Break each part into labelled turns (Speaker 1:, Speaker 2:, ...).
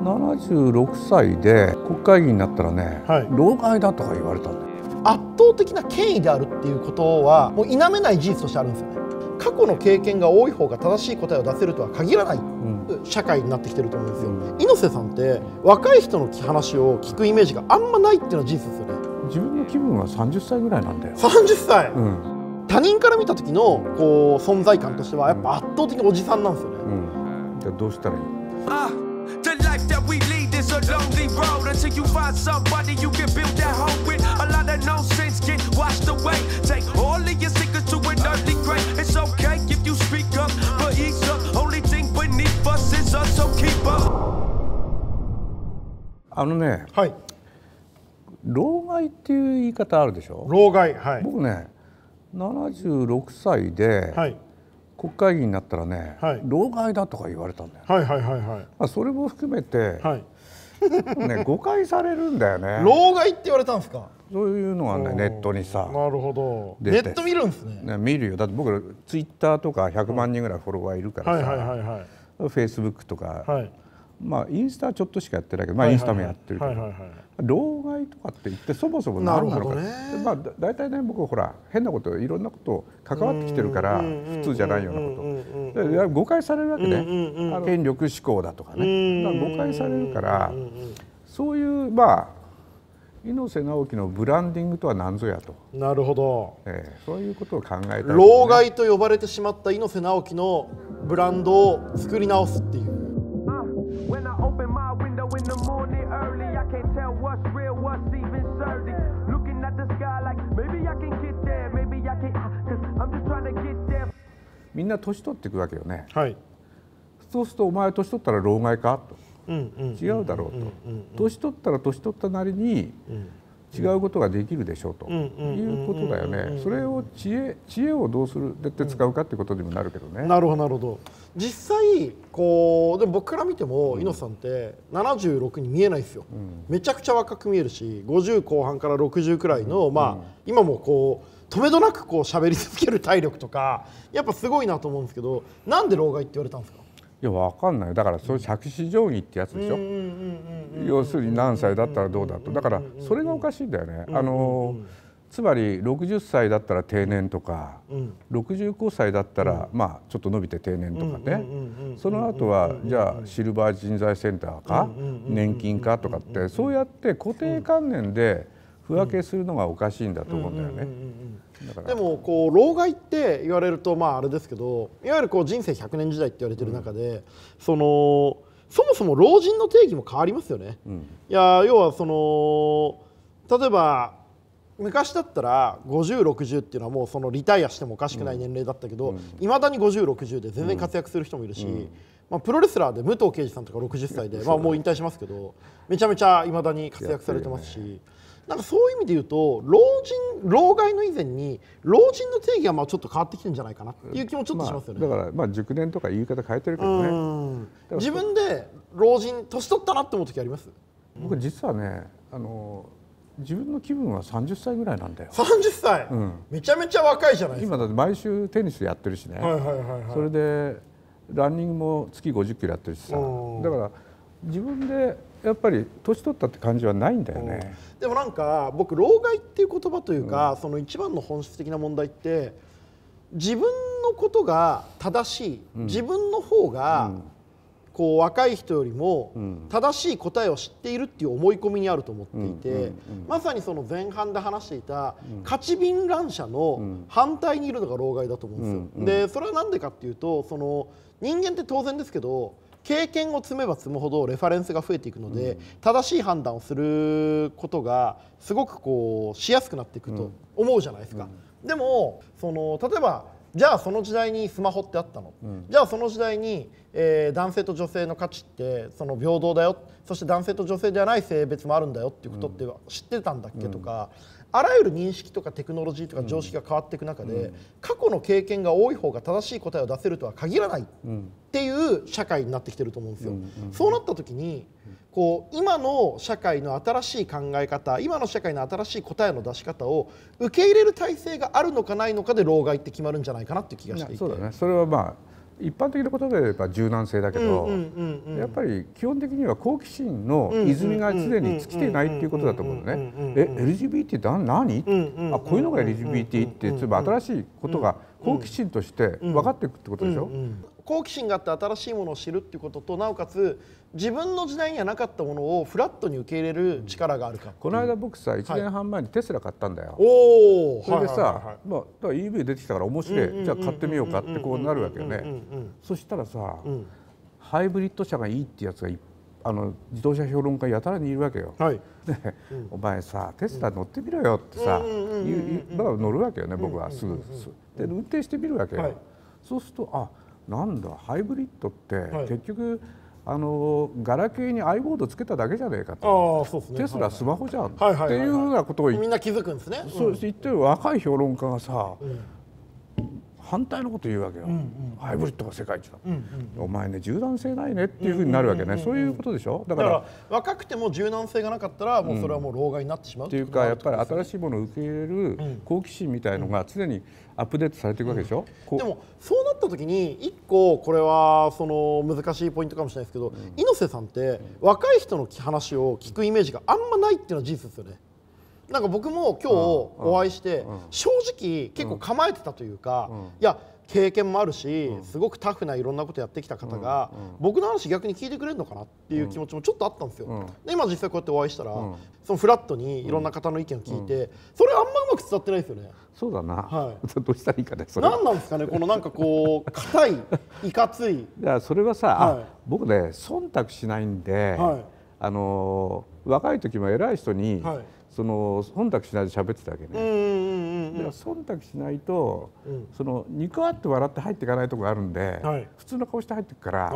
Speaker 1: 76歳で国会議員になったらね、
Speaker 2: はい、老害だとか言われたんだ圧倒的な権威であるっていうことはもう否めない事実としてあるんですよね過去の経験が多い方が正しい答えを出せるとは限らない、社会になってきてると思うんですよ、うん、猪瀬さんって若い人の話を聞くイメージがあんまないっていうのは事実ですよね自分の気分
Speaker 1: は30歳ぐらいなんだよ
Speaker 2: 30歳、
Speaker 1: うん、
Speaker 2: 他人から見た時のこう存在感としてはやっぱ圧倒的におじさんなんですよ
Speaker 1: ね、じゃあどうしたらいいあ that we lead is a lonely road until you find somebody you can build that home with. A lot of nonsense get washed away. Take all of your secrets to an early grave. It's okay if you speak up, but ease up. Only thing beneath us is us, so keep up. あのね、はい、老害っていう言い方あるでしょ老害、はい、僕ね76歳で、はい、国会議員になったらね、はい、老害だとか言われたんだよ、ね、はいはいはいはいまあ、それも含めて、はいね、誤解されるんだよね 老害
Speaker 2: って言われたんですか
Speaker 1: そういうのはねネットにさなるほどネット見るんですねね見るよだって僕ツイッターとか100万人ぐらいフォロワーいるからさ、はいはいはいはい、フェイスブックとか、はい、まあ、インスタはちょっとしかやってないけど、まあ、インスタもやってるけど、老害とかって言ってそもそも何なのかな、ねまあ、大体ね僕ほら変なこといろんなこと関わってきてるから普通じゃないようなこと誤解されるわけね、権力志向だとかねか誤解されるからそういうまあ猪瀬直樹のブランディングとは何ぞやとなるほど、ええ、そういうことを考えた、ね、老害
Speaker 2: と呼ばれてしまった猪瀬直樹のブランドを作り直すっていう
Speaker 1: in the morning early. I can't tell what's real, what's even surly. Looking at the sky like maybe I can get there, maybe I can, cause I'm just trying to get there. みんな年取っていくわけよね。はい。そうするとお前年取ったら老害かと。違うだろうと年取ったら年取ったなりに違うことができるでしょうということだよねそれを知恵知恵をどうするって使うかってことにもなるけどね。なるほどなるほど
Speaker 2: 実際こうでも僕から見ても猪野さんって76に見えないですよ、うん、めちゃくちゃ若く見えるし50後半から60くらいの、うん、まあ、今もこう止めどなくこう喋り続ける体力とかやっぱすごいなと思うんですけどなんで老害って言われたんですか
Speaker 1: いや分かんないだからそれ借子定規ってやつでしょう要するに何歳だったらどうだとだからそれがおかしいんだよね。あのーつまり60歳だったら定年とか、うん、65歳だったら、まあちょっと伸びて定年とかね、その後はじゃあシルバー人材センターか、年金かとかってそうやって固定観念で不分けするのがおかしいんだと思うんだよね。
Speaker 2: でもこう老害って言われるとまああれですけどいわゆるこう人生100年時代って言われてる中で、うん、そのそもそも老人の定義も変わりますよね。うん、いや要はその例えば昔だったら5060っていうのはもうそのリタイアしてもおかしくない年齢だったけどいま、うん、だに5060で全然活躍する人もいるし、うんまあ、プロレスラーで武藤敬司さんとか60歳で、まあ、もう引退しますけどめちゃめちゃいまだに活躍されてますし、ね、なんかそういう意味で言うと老人老害の以前に老人の定義がまあちょっと変わってきてるんじゃないかなっていう気もちょっとしますよね、まあ、
Speaker 1: だからまあ熟年とか言い方変えてるけどね自分
Speaker 2: で老人年取った
Speaker 1: なって思う時あります僕実はねあの自分の気分は30歳ぐらいなんだよ30歳、うん、めちゃめちゃ若いじゃない今だって毎週テニスやってるしね、はいはいはいはい、それでランニングも月50キロやってるしさだから自分でやっぱり年取ったって感じはないんだよね、
Speaker 2: でもなんか僕老害っていう言葉というか、うん、その一番の本質的な問題って自分のことが正しい、うん、自分の方が、うんこう若い人よりも正しい答えを知っているっていう思い込みにあると思っていてまさにその前半で話していた勝ち便乱者の反対にいるのが老害だと思うんですよ。でそれは何でかっていうとその人間って当然ですけど経験を積めば積むほどレファレンスが増えていくので、正しい判断をすることがすごくこうしやすくなっていくと思うじゃないですか。でもその例えばじゃあその時代にスマホってあったの、うん、じゃあその時代に、えー、男性と女性の価値ってその平等だよそして男性と女性ではない性別もあるんだよっていうことって知ってたんだっけとか、うんあらゆる認識とかテクノロジーとか常識が変わっていく中で、うん、過去の経験が多い方が正しい答えを出せるとは限らないっていう社会になってきてると思うんですよ。うんうん、そうなった時にこう今の社会の新しい考え方今の社会の新しい答えの出し方
Speaker 1: を受け入れる体制があるのかないのかで老害って決まるんじゃないかなっていう気がしていてそ、ね、それはまあ一般的なことで言えば柔軟性だけど、やっぱり基本的には好奇心の泉が常に尽きてないっていうことだと思うのね。え LGBT って何、あこういうのが LGBT ってつまり新しいことが好奇心として分かっていくってことでしょ。
Speaker 2: 好奇心があって新しいものを知るっていうこととなおかつ自分の時代にはな
Speaker 1: かったものをフラットに受け入れる力があるか、うん、この間僕さ1年半前にテスラ買ったんだよ、はい、それでさ、はいはいまあ、EV 出てきたから面白い、れえじゃあ買ってみようかってこうなるわけよねそしたらさ、うん、ハイブリッド車がいいってやつがいあの自動車評論家やたらにいるわけよ。はい、で、うん、お前さテスラ乗ってみろよ」ってさ乗るわけよね僕はすぐ。で運転してみるわけよ。はい、そうするとあなんだハイブリッドって結局、あのガラケーにアイボードつけただけじゃねえかとあ、ね、テスラスマホじゃん、はいはい、っていうふうなことをみん
Speaker 2: な気づくんですね、うん、そう言
Speaker 1: ってる若い評論家がさ、うん反対のこと言うわけよ、うんうん、ハイブリッドが世界一だ、うんうん、お前ね柔軟性ないねっていうふうになるわけね、そういうことでしょだから
Speaker 2: 若くても柔軟性がなかったらもうそれは
Speaker 1: もう老害になってしまう、っていうかやっぱり新しいものを受け入れる好奇心みたいのが常にアップデートされていくわけでしょ、うん、でもそうなった時
Speaker 2: に一個これはその難しいポイントかもしれないですけど、うん、猪瀬さんって若い人の話を聞くイメージがあんまないっていうのは事実ですよね。なんか僕も今日お会いして正直結構構えてたというか、いや経験もあるし、すごくタフないろんなことやってきた方が、僕の話逆に聞いてくれるのかなっていう気持ちもちょっとあったんですよ、で今実際こうやってお会いしたら、そのフラットにいろんな方の意見を聞いて、それあんまうまく伝わってないですよね
Speaker 1: そうだな、はい、どうしたらいいかねそれ何な
Speaker 2: んですかねこのなんかこう硬い いかついい
Speaker 1: やそれはさ、はい、僕ね忖度しないんで、はい、あの若い時も偉い人に、はいその忖度しないで喋ってたわけね。でも忖度しないと、うん、その肉あって笑って入っていかないとこがあるんで、はい、普通の顔して入っていくから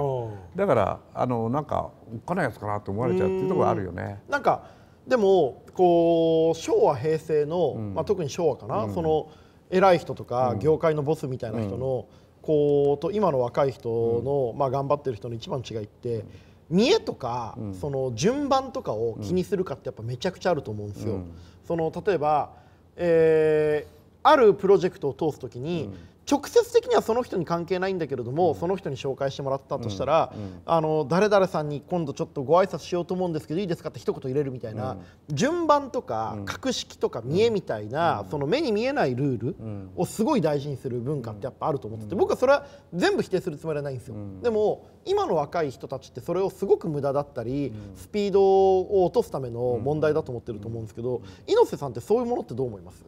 Speaker 1: だからあのなんかおっかないやつかなと思われちゃうっていうところあるよね。
Speaker 2: んなんかでもこう昭和平成の、うん、まあ、特に昭和かな、うん、その偉い人とか、業界のボスみたいな人の、こうと今の若い人の、まあ、頑張ってる人の一番違いって。見栄とか、うん、その順番とかを気にするかってやっぱめちゃくちゃあると思うんですよ。うん、その例えば、えー、あるプロジェクトを通すときに、直接的にはその人に関係ないんだけれども、うん、その人に紹介してもらったとしたら、うんうん、あの誰々さんに今度ちょっとご挨拶しようと思うんですけどいいですかって一言入れるみたいな、順番とか格式とか見えみたいな、その目に見えないルールをすごい大事にする文化ってやっぱあると思ってて僕はそれは全部否定するつもりはないんですよ。でも今の若い人たちってそれをすごく無駄だったり、スピードを落とすための問題だと思ってると思うんですけど、猪瀬さんってそういうものってどう思いま
Speaker 1: す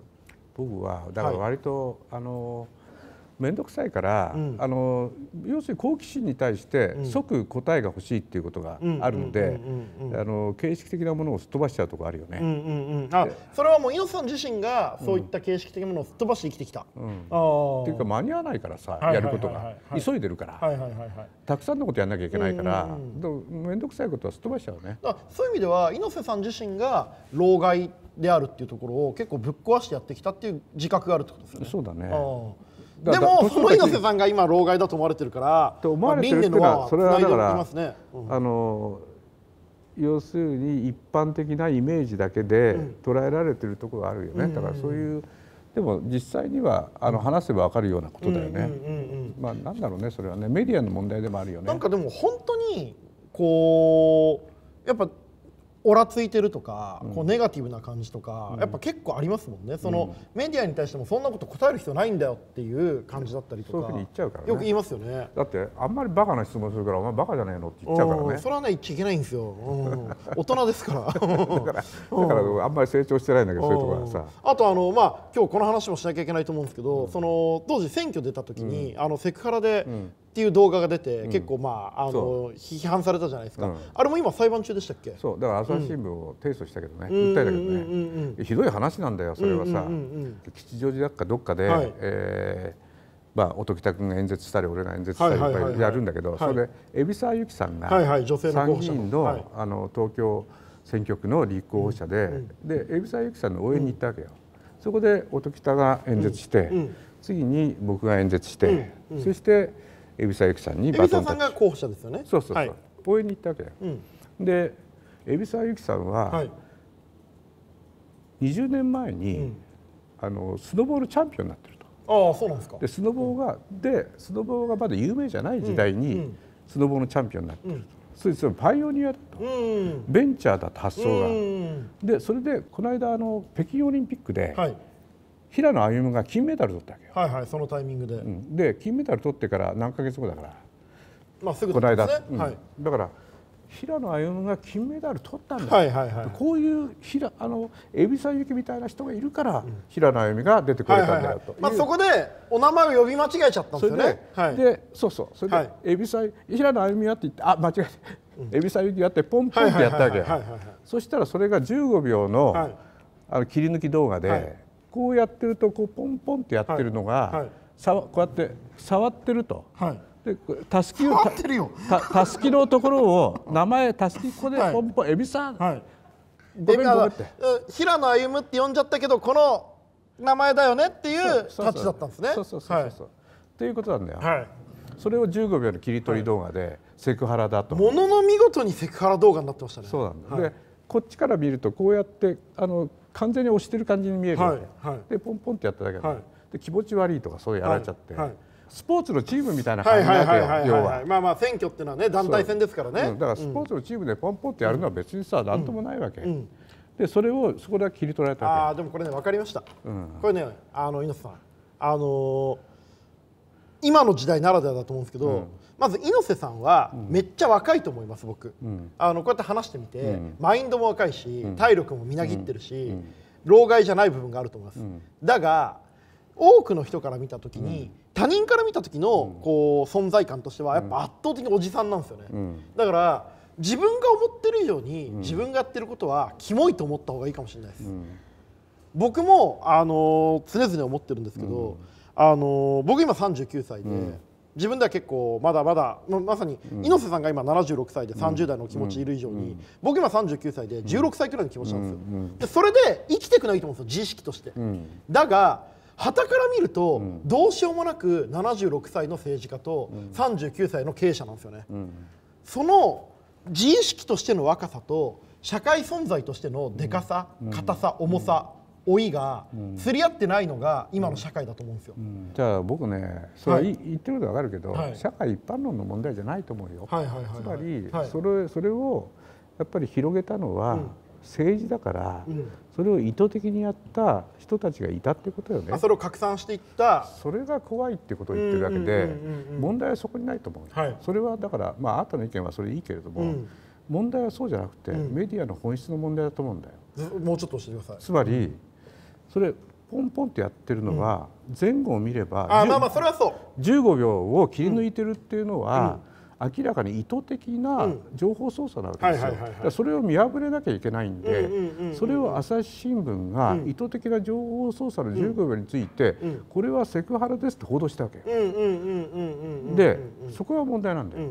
Speaker 1: 僕はだから割と、はい、あの面倒くさいから、うん、あの要するに好奇心に対して即答えが欲しいっていうことがあるので形式的なものをすっ飛ばしちゃうとこあるよね、あ
Speaker 2: それはもう猪さん自身がそういった形式的なものをすっ飛ばして生きてきた、
Speaker 1: うん、っていうか間に合わないからさ、やることが、急いでるから、たくさんのことやんなきゃいけないから
Speaker 2: 面倒、くさいことはすっ飛ばしちゃうねそういう意味では猪瀬さん自身が老害であるっていうところを結構ぶっ壊してやってきたっていう自覚があるってことですねそうだねでもその猪瀬さんが今老害だと思われてるからと思われてるってそれはだから、ねうん、
Speaker 1: あの要するに一般的なイメージだけで捉えられてるところがあるよね、うん、だからそういうでも実際にはあの話せば分かるようなことだよね、まあなんだろうねそれはねメディアの問題でもあるよね。なんかでも本当にこ
Speaker 2: うやっぱおらついてるとか、こうネガティブな感じとか、やっぱ結構ありますもんねその、メディアに対してもそんなこと答える必要ないんだよっていう感じだったりとか、ね、よく言いますよね
Speaker 1: だってあんまりバカな質問するからお前バカじゃねえのって言っちゃうからねそ
Speaker 2: れはね言っちゃいけないんですよ、大人ですから だからだから
Speaker 1: あんまり成長してないんだけどそういうところはさ
Speaker 2: あとあのまあ今日この話もしなきゃいけないと思うんですけど、その当時選挙出た時に、あのセクハラで、っていう動画が出て、結構まああの批判されたじゃないですか、あれも今裁判中でし
Speaker 1: たっけそうだから朝日新聞を提訴したけどね、訴えたけどね、ひどい話なんだよそれはさ、吉祥寺だかどっかで、はえまあ、音喜多君が演説したり俺が演説したりいっぱいやるんだけど、それで海老沢由紀さんが参議院の,、あの東京選挙区の立候補者で、で海老沢由紀さんの応援に行ったわけよ。そこで音喜多が演説して、次に僕が演説して、そして海老沢由紀さんにバトンタッチ海老沢さんが候補者ですよねそうそうそう、はい、応援に行ったわけだよ、うん、で海老沢由紀さんは、はい、20年前に、うん、あのスノボールチャンピオンになってるとああそうなんですかでスノボーが、うん、でスノボーがまだ有名じゃない時代に、スノボーのチャンピオンになってると、それそれパイオニアだと、ベンチャーだと発想が、うん、でそれでこの間あの北京オリンピックで、はい平野歩夢が金メダル取ったわけよはいはいそのタイミングで、うん、で金メダル取ってから何ヶ月後だから、まあ、すぐこの間、うんはい、だから平野歩夢が金メダル取ったんだ、はいはいはい、こういうひらあの蛭子さんゆみたいな人がいるから、うん、平野歩夢が出てくれたんだよと、まあ、そこでお名前を呼び間違えちゃったんですよねそれではいで、そうそうそれで海老沢平野歩夢やって言ってあ間違えた海老沢由紀やってポンポンってやったわけそしたらそれが15秒の,、はい、あの切り抜き動画で、はいこうやってるとこうポンポンってやってるのが、はいはい、こうやって触ってると。はいでたすきをたたすきのところを名前たすきここでポンポン、はい、エビさん、はい、ごめんごめんって
Speaker 2: 平野歩夢って呼んじゃったけどこの名前だよねっていうタッチだったんですね。そう
Speaker 1: そうそうそう、はい、っていうことなんだよ。はい、それを15秒の切り取り動画でセクハラだと。ものの見事にセクハラ動画になってましたね。そうなんだ、はい、でこっちから見るとこうやってあの完全に押してる感じに見えるわけ、はい、でポンポンってやっただけで,、で気持ち悪いとかそういうやられちゃって。スポーツのチームみたいな感じで、わけよ、要
Speaker 2: まあまあ選挙っていうのは
Speaker 1: ね団体戦ですからね、うん、だからスポーツのチームでポンポンってやるのは別にさ、ん、何ともないわけ、うん、でそれをそこでは切り取られたああでもこれね分かりました、
Speaker 2: これねあの猪瀬さんあのー、今の時代ならではだと思うんですけど、まず猪瀬さんはめっちゃ若いと思います、僕、うん、あのこうやって話してみて、うん、マインドも若いし、体力もみなぎってるし、老害じゃない部分があると思います、だが多くの人から見た時に、他人から見た時のこう存在感としてはやっぱ圧倒的におじさんなんですよね、だから自分が思ってる以上に自分がやってることはキモいと思った方がいいかもしれないです、僕もあの常々思ってるんですけど、あの僕今39歳で、自分では結構まだまだまさに猪瀬さんが今76歳で30代の気持ちいる以上に、僕今39歳で16歳くらいの気持ちなんですよ、でそれで生きていくのはいいと思うんですよ自意識として、だがはたから見ると、どうしようもなく76歳の政治家と39歳の経営者なんですよね、その自意識としての若さと社会存在としてのでかさ、硬さ、重さ、老いが釣り合ってないのが今の社会だと思うんですよ、うん、
Speaker 1: じゃあ僕ねそれ、はい、言ってることわかるけど、はい、社会一般論の問題じゃないと思うよ、はいはいはいはい、つまりそれそれをやっぱり広げたのは、政治だから、うん、それを意図的にやった人たちがいたってことよねそれを拡散していったそれが怖いってことを言ってるだけで、問題はそこにないと思う、はい、それはだから、まあ、あなたの意見はそれいいけれども、うん、問題はそうじゃなくて、うん、メディアの本質の問題だと思うんだ
Speaker 2: よもうちょっと教えてくださいつまり
Speaker 1: それポンポンとやってるのは、前後を見ればあまあまあそれはそう15秒を切り抜いてるっていうのは、明らかに意図的な情報操作なわけですよ。それを見破れなきゃいけないんで、それを朝日新聞が意図的な情報操作の15秒について、これはセクハラですって報道したわけよ。で、そこが問題なんだよ。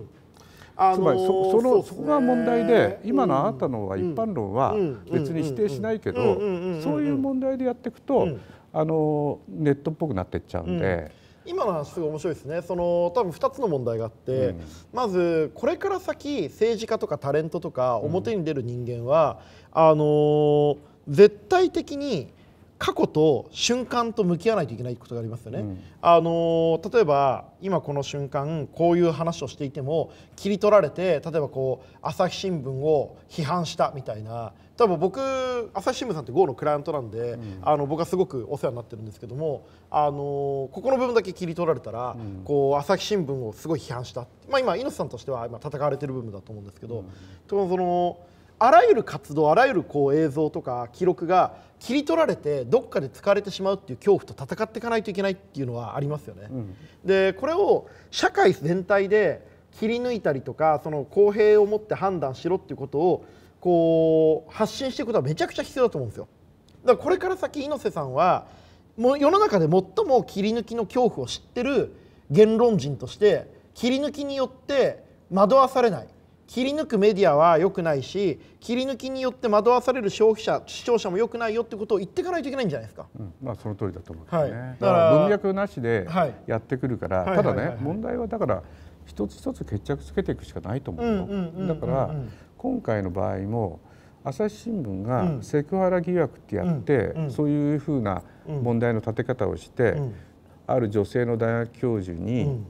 Speaker 1: あのー、つまりそそのそこが問題で今のあなたのは一般論は別に否定しないけどそういう問題でやっていくとあのネットっぽくなっていっちゃうんで。
Speaker 2: 今の話すごい面白いですねその多分2つの問題があって、うん、まずこれから先政治家とかタレントとか表に出る人間は、うん、あの絶対的に過去と瞬間と向き合わないといけないことがありますよね、うん、あの例えば今この瞬間こういう話をしていても切り取られて例えばこう朝日新聞を批判したみたいな多分僕朝日新聞さんって GO のクライアントなんで、うん、あの僕はすごくお世話になってるんですけどもあのここの部分だけ切り取られたら、うん、こう朝日新聞をすごい批判した、まあ、今猪瀬さんとしては今戦われてる部分だと思うんですけど、うん、そのあらゆる活動あらゆるこう映像とか記録が切り取られてどっかで使われてしまうっていう恐怖と戦っていかないといけないっていうのはありますよね。うん、でこれを社会全体で切り抜いたりとかその公平をもって判断しろっていうことをこう発信していくことはめちゃくちゃ必要だと思うんですよ。だからこれから先猪瀬さんはもう世の中で最も切り抜きの恐怖を知ってる言論人として切り抜きによって惑わされない切り抜くメディアは良くないし切り抜きによって惑わされる消費者視聴者も良くないよってことを言っていかないといけないんじゃないですか、
Speaker 1: うん、まあ、その通りだと思うんですね、はい、だから文脈なしでやってくるから、はい、ただね、問題はだから一つ一つ決着つけていくしかないと思うのだから今回の場合も朝日新聞がセクハラ疑惑ってやって、うん、そういうふうな問題の立て方をして、うん、ある女性の大学教授に、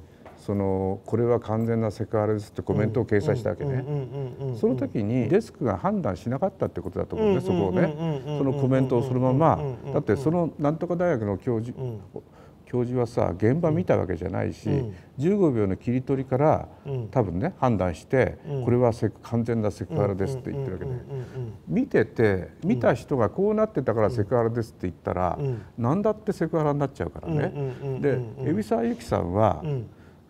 Speaker 1: そのこれは完全なセクハラですってコメントを掲載したわけねその時にデスクが判断しなかったってことだと思うんでそこをねそのコメントをそのままだってそのなんとか大学の教授教授はさ現場見たわけじゃないし、うん、15秒の切り取りから、うん、多分ね判断して、うん、これは完全なセクハラですって言ってるわけで、見てて見た人がこうなってたからセクハラですって言ったら、何だってセクハラになっちゃうからね。で海老沢由紀さんは、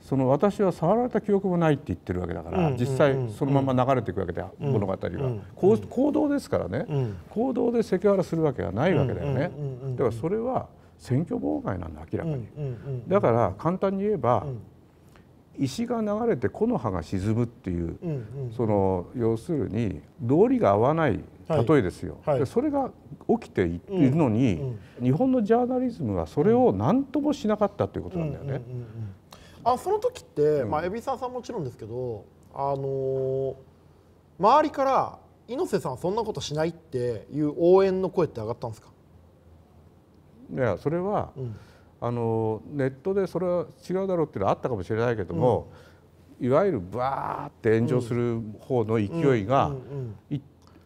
Speaker 1: その私は触られた記憶もないって言ってるわけだから、実際そのまま流れていくわけで、物語は、う行動ですからね、行動でセクハラするわけがないわけだよね、だからそれは選挙妨害なんだ明らかに、だから簡単に言えば、石が流れて木の葉が沈むっていう、その要するに道理が合わない例えですよ、はいはい、でそれが起きているのに、日本のジャーナリズムはそれを何ともしなかったということ
Speaker 2: なんだよね。あその時って、うん、まあ、海老沢さんもちろんですけど、あのー、周りから「猪瀬さんそんなことしない」っていう応援の声って上がったんですか
Speaker 1: いやそれは、うん、あのネットでそれは違うだろうっていうのはあったかもしれないけども、うん、いわゆるバーって炎上する方の勢いが、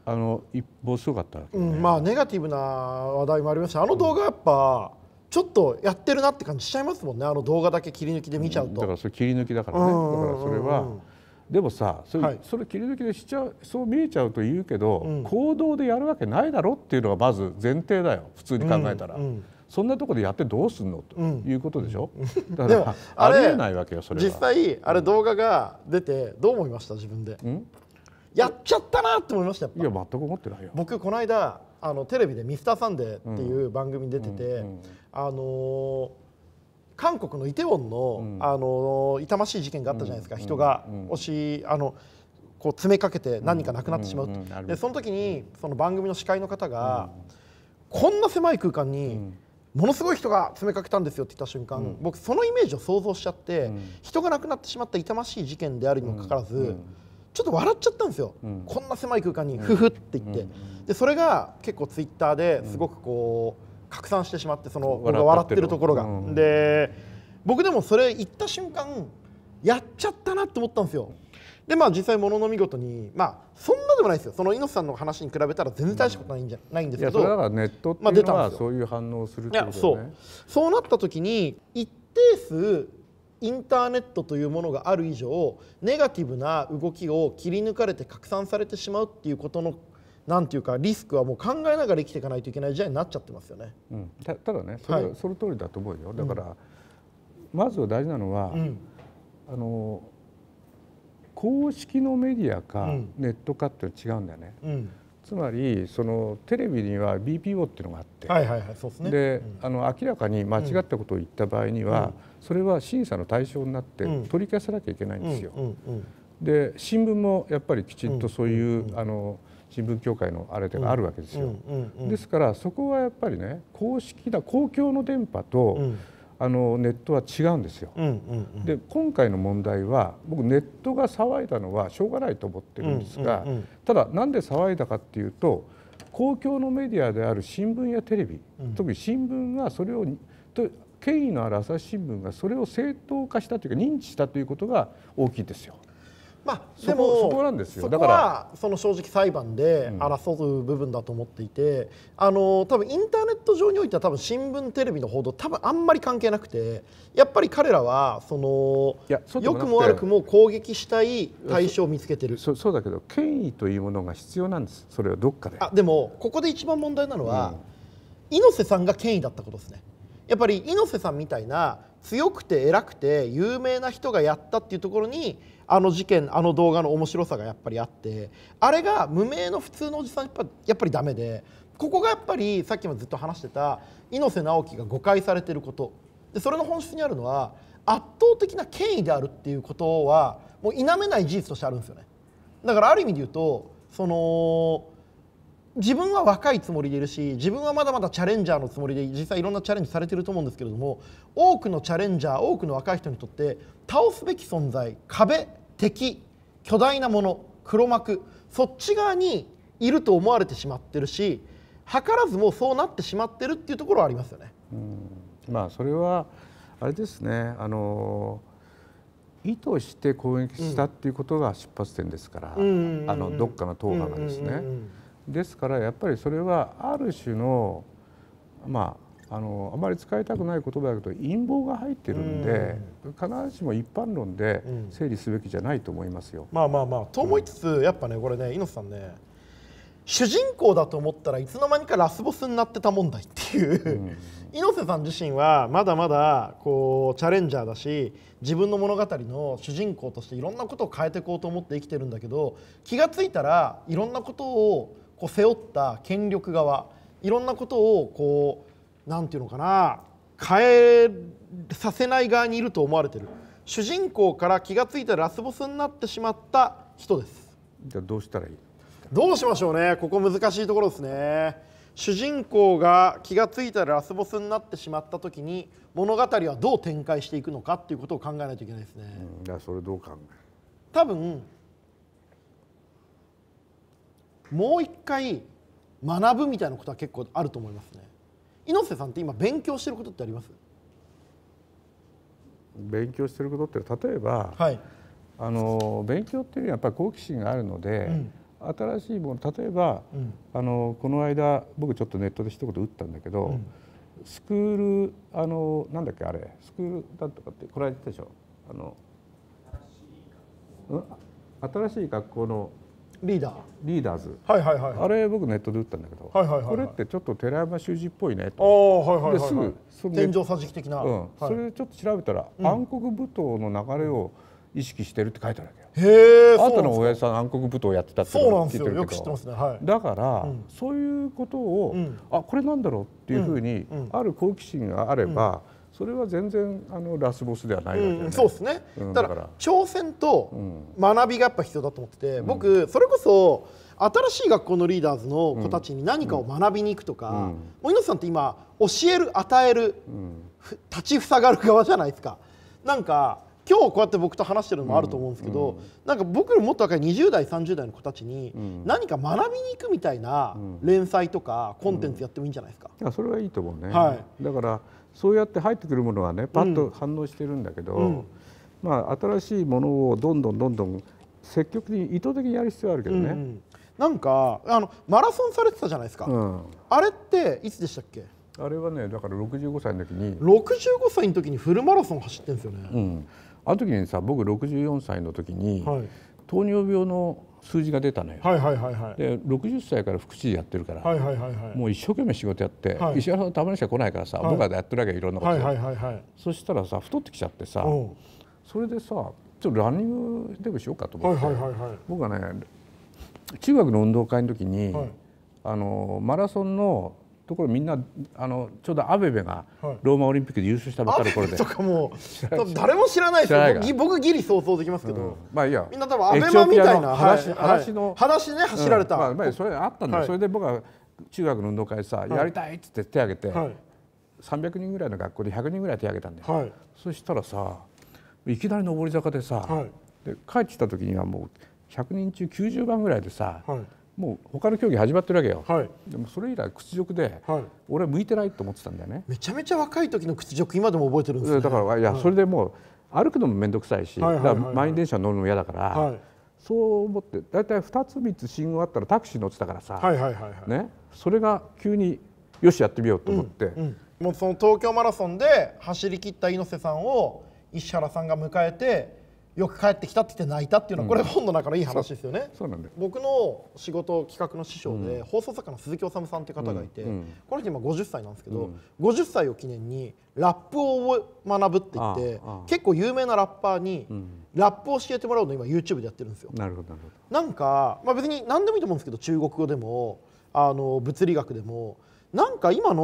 Speaker 1: あの一方すごかった、
Speaker 2: ね、まあネガティブな話題もありましたあの動画やっぱ、ちょっとやってるなって感じしちゃいますもんねあの動画だけ切り抜きで見ちゃう
Speaker 1: と、だからそれ切り抜きだからね、だからそれはでもさそれはい、それ切り抜きでしちゃうそう見えちゃうと言うけど、うん、行動でやるわけないだろっていうのがまず前提だよ普通に考えたら。うんうんそんなところでやってどうすんのということでしょ、うん、だからありえないわけよそれは実際
Speaker 2: あれ動画が出てどう思いました自分で、うん、やっちゃったなって思いましたいや全く思ってないよ僕この間あのテレビで「ミスターサンデー」っていう番組に出てて、あの韓国のイテウォンの,、あの痛ましい事件があったじゃないですか、人が押しあのこう詰めかけて何かなくなってしまうと、でその時にその番組の司会の方が、こんな狭い空間に、ものすごい人が詰めかけたんですよって言った瞬間、僕そのイメージを想像しちゃって、人が亡くなってしまった痛ましい事件であるにもかかわらず、ちょっと笑っちゃったんですよ、うん、こんな狭い空間にふふって言って、でそれが結構ツイッターですごくこう拡散してしまってその僕が笑ってるところが、で僕でもそれ言った瞬間やっちゃったなと思ったんですよでまあ実際ものの見事にまあそんなでもないですよその猪瀬さんの話に比べたら全然大したことないんじゃ、ないんですけどだからネットっていうのは、まあ、そ
Speaker 1: ういう反応するってことだよねそ
Speaker 2: うそうなった時に一定数インターネットというものがある以上ネガティブな動きを切り抜かれて拡散されてしまうっていうことのなんていうかリスクはもう考えながら生きていかないといけない時代になっちゃってますよね。うん、ただねそれ、はい、そ
Speaker 1: の通りだと思うよだから、うん、まず大事なのは、うん、あの公式のメディアかネットかって違うんだよね。うん、つまりそのテレビには BPO っていうのがあって、
Speaker 2: はいはいはい、そうですね。で、
Speaker 1: あの明らかに間違ったことを言った場合には、それは審査の対象になって取り消さなきゃいけないんですよ。で新聞もやっぱりきちんとそういう、あの新聞協会のあれがあるわけですよ。ですからそこはやっぱりね公式な公共の電波と、あのネットは違うんですよ。で今回の問題は僕ネットが騒いだのはしょうがないと思ってるんですが、ただなんで騒いだかっていうと公共のメディアである新聞やテレビ、特に新聞がそれをと権威のある朝日新聞がそれを正当化したというか認知したということが大きいですよ。まあ、そこそこなんですよだからその正直裁判
Speaker 2: で争う部分だと思っていて、うん、あの多分インターネット上においては多分新聞テレビの報道多分あんまり関係なくてやっぱり彼らはその良くも悪くも攻撃したい対
Speaker 1: 象を見つけてるそそうだけど権威というものが必要なんですそれはどっかで
Speaker 2: あでもここで一番問題なのは、うん、猪瀬さんが権威だったことですねやっぱり猪瀬さんみたいな強くて偉くて有名な人がやったっていうところにあの事件あの動画の面白さがやっぱりあってあれが無名の普通のおじさんやっぱやっぱりダメでここがやっぱりさっきもずっと話してた猪瀬直樹が誤解されてることでそれの本質にあるのは圧倒的な権威であるっていうことはもう否めない事実としてあるんですよねだからある意味で言うとその自分は若いつもりでいるし自分はまだまだチャレンジャーのつもりで実際いろんなチャレンジされてると思うんですけれども多くのチャレンジャー多くの若い人にとって倒すべき存在壁敵巨大なもの黒幕そっち側にいると思われてしまってるし図らずもそうなってしまってるっていうところはありますよね。
Speaker 1: うんまあ、それはあれですねあの意図して攻撃したっていうことが出発点ですから、あのどっかの党派がですね。うんうんうんうんですからやっぱりそれはある種のまああのあまり使いたくない言葉だけど陰謀が入ってるんで、うん、必ずしも一般論で整理すべきじゃないと思いますよ。
Speaker 2: まあまあまあと思いつつ、うん、やっぱねこれね猪瀬さんね主人公だと思ったらいつの間にかラスボスになってた問題っていう、うん、猪瀬さん自身はまだまだこうチャレンジャーだし自分の物語の主人公としていろんなことを変えていこうと思って生きてるんだけど気が付いたらいろんなことをこう背負った権力側いろんなことをこう何て言うのかな変えさせない側にいると思われてる主人公から気が付いたラスボスになってしまった人です
Speaker 1: じゃあどうしたらいい
Speaker 2: どうしましょうねここ難しいところですね主人公が気が付いたらラスボスになってしまった時に物語はどう展開していくのかっていうことを考えないといけないです
Speaker 1: ね、うん、それどう考え
Speaker 2: 多分もう一回学ぶみたいなことは結構あると思いますね猪瀬さんって今勉強
Speaker 1: してることってあります勉強してることって例えば、はい、あの勉強っていうのはやっぱり好奇心があるので、うん、新しいもの例えば、うん、あのこの間僕ちょっとネットで一言打ったんだけど、うん、スクールあのなんだっけあれスクールだとかってこれ言ったでしょあの新しい学校のリーダーリーダーズ、はいはいはい、あれ僕ネットで打ったんだけど、はいはいはいこれってちょっと寺山修司っぽいねああはいはいはい、ですぐその天井桟敷的な、うんそれでちょっと調べたら、暗黒舞踏の流れを意識してるって書いてあるわけよへえあとの親父さん暗黒舞踏やってたってそうなんですよよく知ってますね、はい、だから、そういうことを、あこれなんだろうっていうふうに、ある好奇心があれば、うんそれは全然あのラスボスではないわけねうん、そうですね、うん、だから挑戦と学びがやっぱ必要だと思ってて、僕それこそ新しい学
Speaker 2: 校のリーダーズの子たちに何かを学びに行くとか、もう猪瀬さんって今教える与える、立ちふさがる側じゃないですか。なんか今日こうやって僕と話してるのもあると思うんですけど、うんなんか僕のもっと若い20代30代の子たちに何か学びに行くみたいな連載とかコンテンツやってもいいんじゃな
Speaker 1: いですか、うん、それはいいと思うね、はい、だからそうやって入ってくるものはねパッと反応してるんだけど、うん、まあ、新しいものをどんどんどんどん積極的に意図的にやる必要あるけどね。うん、なんかあのマラソンされてたじゃないですか、うん、あれっていつでしたっけあれはねだから65歳の時に65歳の時にフルマラソン走ってんですよね、うん、あの時にさ僕64歳の時に、はい、糖尿病の数字が出たのよ、はいはいはいはい、で60歳から副知事やってるから、はいはいはいはい、もう一生懸命仕事やって、はい、石原さんたまにしか来ないからさ、はい、僕はやってるわけいろんなこと、はいはいはいはい、そしたらさ太ってきちゃってさそれでさちょっとランニングでもしようかと思って、はいはいはいはい、僕はね中学の運動会の時に、はい、あのマラソンのところみんなあのちょうどアベベがローマオリンピックで優勝したばっかりこれで、とか
Speaker 2: も誰も知らないですよ僕ギリ想像
Speaker 1: できますけど、うん、まあいやみんな多分アベマみたいな話、話の話ね走られた、うん、まあ、それあったんで、はい、それで僕は中学の運動会さ、はい、やりたいっつって手挙げて、はい、300人ぐらいの学校で100人ぐらい手挙げたんで、はい、そしたらさいきなり上り坂でさ、で帰ってきた時にはもう100人中90番ぐらいでさ、もう他の競技始まってるわけよ、はい、でもそれ以来屈辱で、はい、俺は向いてないと思ってたんだよねめちゃめちゃ若い時の屈辱今でも覚えてるんです、ね、だからいや、はい、それでもう歩くのも面倒くさいし、満員電車乗るのも嫌だから、そう思って大体2つ3つ信号あったらタクシー乗ってたからさ、はいはいはいはい、ね、それが急によしやってみようと思って、うんうん、もうその
Speaker 2: 東京マラソンで走り切った猪瀬さんを石原さんが迎えてよく帰ってきたって言って泣いたっていうのはこれ本の中のいい話ですよね、うん、僕の仕事企画の師匠で、うん、放送作家の鈴木治さんっていう方がいて、うん、この人今50歳なんですけど、うん、50歳を記念にラップを学ぶって言って結構有名なラッパーにラップを教えてもらうの今 YouTube でやってるんですよ。なるほどなんか、まあ、別に何でもいいと思うんですけど中国語でもあの物理学でもなんか今の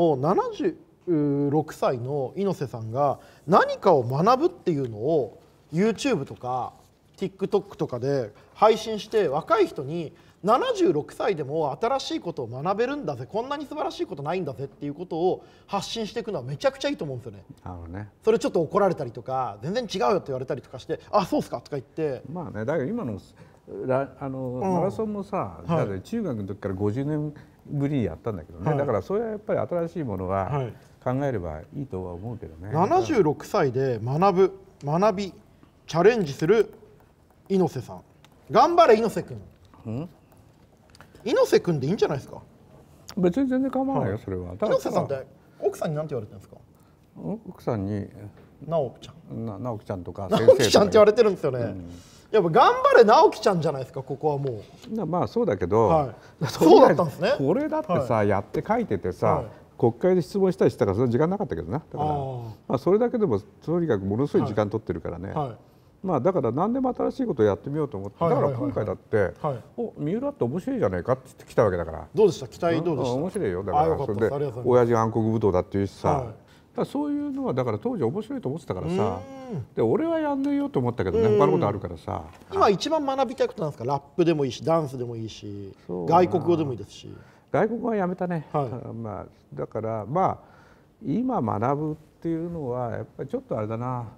Speaker 2: 76歳の猪瀬さんが何かを学ぶっていうのを YouTube とか TikTok とかで配信して若い人に76歳でも新しいことを学べるんだぜこんなに素晴らしいことないんだぜっていうことを発信していくのはめちゃくちゃいいと思うんですよね。あのねそれちょっと怒られたりとか全然違うよって言われたりとかしてあそうっすかと
Speaker 1: か言ってまあねだから今のあの、うん、マラソンもさ、はい、中学の時から50年ぶりにやったんだけどね、はい、だからそれはやっぱり新しいものは考えればいいとは思うけどね。はい、76
Speaker 2: 歳で学ぶ学びチャレンジする猪瀬さん頑張れ猪瀬君、猪瀬
Speaker 1: 君でいいんじゃないですか別に全然構わないよ、それは猪瀬さんっ
Speaker 2: て奥さんに何て言われてるんですか奥さんに直
Speaker 1: 樹ちゃんな直樹ちゃんとか直樹ちゃんって言われてるんですよね、うん
Speaker 2: やっぱ頑張れ直樹ちゃんじゃないですかここはも
Speaker 1: うまあそうだけど、は
Speaker 2: い、そうだったんですね
Speaker 1: これだってさ、はい、やって書いててさ、はい、国会で質問したりしたからその時間なかったけどなだからまあ、それだけでもとにかくものすごい時間取ってるからね、まあ、だから何でも新しいことをやってみようと思って、だから今回だって、はいお三浦って面白いじゃないかって言ってきたわけだからどうでした期待どうでした、面白いよだからそれで親父が暗黒武道だっていうしさ、はいだそういうのはだから当時面白いと思ってたからさで俺はやんねえよと思ったけどね他のことあるからさ今一番学びたいことなんですかラップでもいいしダンスでもいいし外国語でもいいですし外国語はやめたね、はい、まあ、だからまあ今学ぶっていうのはやっぱりちょっとあれだな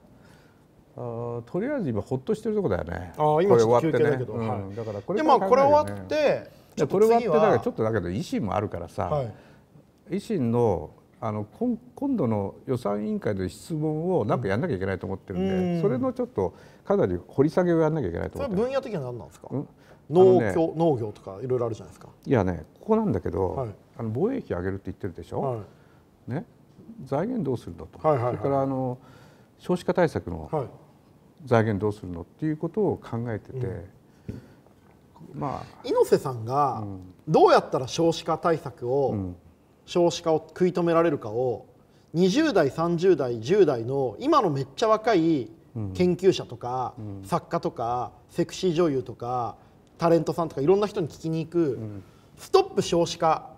Speaker 1: あとりあえず今ほっとしてるとこだよね。あ今ちょっと休憩だけど、ね、はい、うこれ、まあこれ終わって、ちょこれ終わってだからちょっとだけど維新もあるからさ、はい、維新のあの今今度の予算委員会で質問をなんかやらなきゃいけないと思ってるんで、うん、それのちょっとかなり掘り下げをやらなきゃいけないと思って
Speaker 2: 分野的には何なんですか、うん、農業、ね、農業とかいろいろあるじゃないですか
Speaker 1: いやねここなんだけど、はい、あの防衛費上げるって言ってるでしょ、はい、ね、財源どうするんだと、はいはいはい、それからあの少子化対策の、財源どうするのっていうことを考えてて、うん、ま
Speaker 2: あ、猪瀬さんがどうやったら少子化対策を、うん、少子化を食い止められるかを20代30代10代の今のめっちゃ若い研究者とか、うん、作家とかセクシー女優とかタレントさんとかいろんな人に聞きに行く、ストップ少子化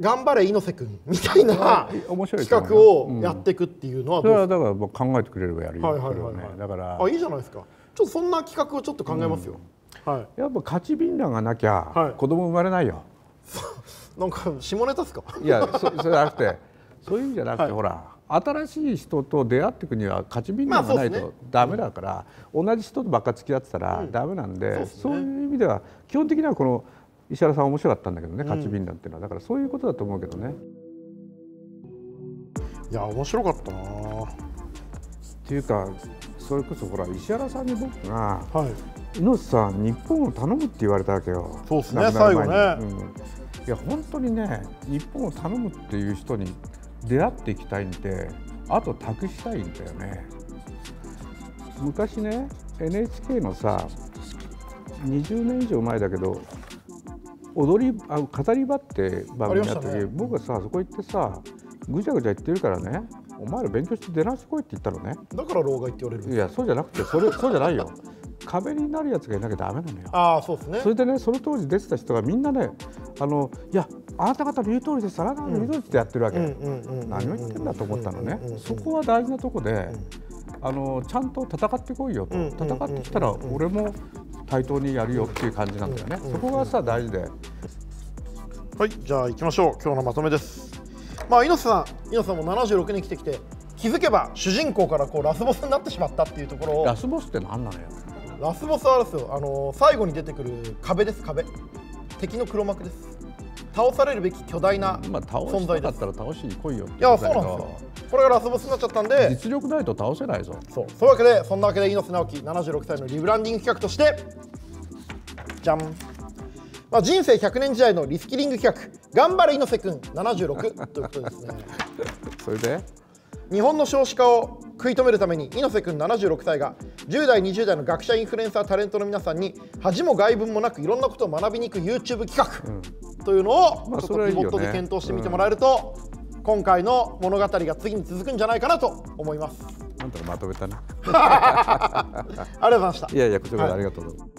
Speaker 2: 頑張れ猪瀬君みたいな企画をやっていくっていうのはどうですか、
Speaker 1: うん、だから考えてくれればやるよ、はいはいはいはい、ね、だからあい
Speaker 2: いじゃないですかちょっとそんな企画をちょっと考えますよ、
Speaker 1: うん、はい、やっぱ勝ち便欄がなきゃ、子供生まれないよ なんか下ネタですかいやそそれじゃなくてそういう意味じゃなくて、はい、ほら新しい人と出会っていくには勝ち便がないとだめだから、まあねうん、同じ人とばっか付き合ってたらだめなんでうんそでね、そういう意味では基本的にはこの石原さん面白かったんだけどね「勝ち瓶」なんていうのはだからそういうことだと思うけどね。いや面白かったなっていうかそれこそほら石原さんに僕が「はい、猪瀬さん日本を頼む」って言われたわけよそうですね最後ね、うん、いや本当にね日本を頼むっていう人に出会っていきたいんであと託したいんだよね昔ね NHK のさ20年以上前だけど踊りあ語り場って番組やった時、ね、僕はさそこ行ってさぐちゃぐちゃ言ってるからねお前ら勉強して出直してこいって言ったのねだから老害って言われるいやそうじゃなくてそれそうじゃないよ壁になるやつがいなきゃだめなのよあそうです、ね、それでねその当時出てた人がみんなねあのいやあなた方の言う通りですあなた方の言う通りってやってるわけ、何を言ってんだと思ったのね、そこは大事なとこで、あのちゃんと戦ってこいよと、戦ってきたら俺も対等にやるよっていう感じなんだよね、そこがさ大事ではいじゃあ行きましょう今日のまとめです
Speaker 2: まあ猪瀬さん猪瀬さんも76年来てきて気づけば主人公からこうラスボスになってしまったっていうところをラスボスって何なのよラスボスはあるですよあのー、最後に出てくる壁です壁敵の黒幕です倒されるべき巨大な存在です、まあ、倒したかっ
Speaker 1: たら倒しに来いよいやそうなんですよこれが
Speaker 2: ラスボスになっちゃったんで
Speaker 1: 実力ないと倒せないぞそうそういう
Speaker 2: わけでそんなわけで猪瀬直樹76歳のリブランディング企画としてじゃん、まあ、人生100年時代のリスキリング企画頑張れ猪瀬君76ということですね それで日本の少子化を食い止めるために猪瀬君76歳が10代20代の学者インフルエンサータレントの皆さんに恥も外聞もなくいろんなことを学びに行く YouTube 企画というのをちょっとリモットで検討してみてもらえると、うんまあ今回の物語が次に続くんじゃないかなと思います。
Speaker 1: なんとかまとめたね。ありがとうございました。いやいやこちらこそありがとうございます。はい